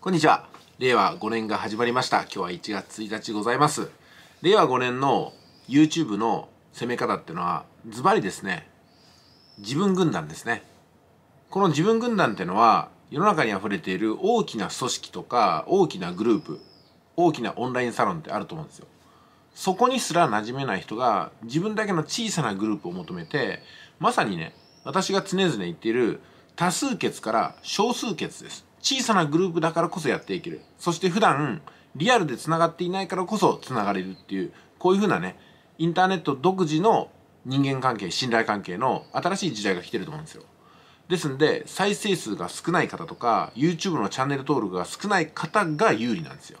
こんにちは。令和5年が始まりました。今日は1月1日ございます。令和5年の YouTube の攻め方っていうのは、ズバリですね、自分軍団ですね。この自分軍団っていうのは、世の中に溢れている大きな組織とか、大きなグループ、大きなオンラインサロンってあると思うんですよ。そこにすら馴染めない人が、自分だけの小さなグループを求めて、まさにね、私が常々言っている多数決から少数決です。小さなグループだからこそやっていける。そして普段、リアルで繋がっていないからこそ繋がれるっていう、こういうふうなね、インターネット独自の人間関係、信頼関係の新しい時代が来てると思うんですよ。ですんで、再生数が少ない方とか、YouTube のチャンネル登録が少ない方が有利なんですよ。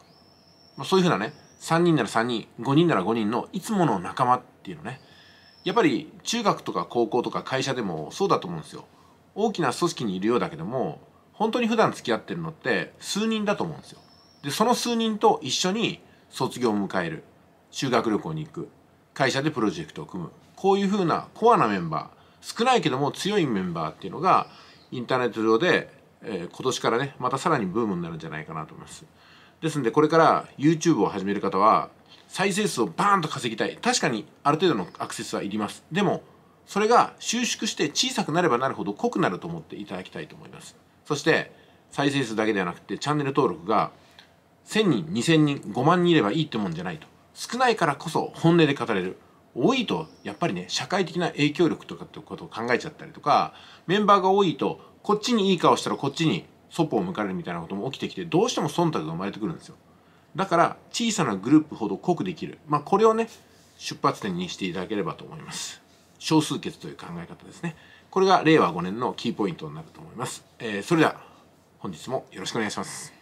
まあ、そういうふうなね、3人なら3人、5人なら5人のいつもの仲間っていうのね。やっぱり中学とか高校とか会社でもそうだと思うんですよ。大きな組織にいるようだけども、本当に普段付き合ってるのって数人だと思うんですよ。で、その数人と一緒に卒業を迎える。修学旅行に行く。会社でプロジェクトを組む。こういうふうなコアなメンバー、少ないけども強いメンバーっていうのが、インターネット上で、えー、今年からね、またさらにブームになるんじゃないかなと思います。ですんで、これから YouTube を始める方は、再生数をバーンと稼ぎたい。確かにある程度のアクセスはいります。でも、それが収縮して小さくなればなるほど濃くなると思っていただきたいと思います。そして再生数だけではなくてチャンネル登録が1000人2000人5万人いればいいってもんじゃないと少ないからこそ本音で語れる多いとやっぱりね社会的な影響力とかってことを考えちゃったりとかメンバーが多いとこっちにいい顔したらこっちにそっぽを向かれるみたいなことも起きてきてどうしても忖度が生まれてくるんですよだから小さなグループほど濃くできるまあこれをね出発点にしていただければと思います少数決という考え方ですねこれが令和5年のキーポイントになると思います、えー、それでは本日もよろしくお願いします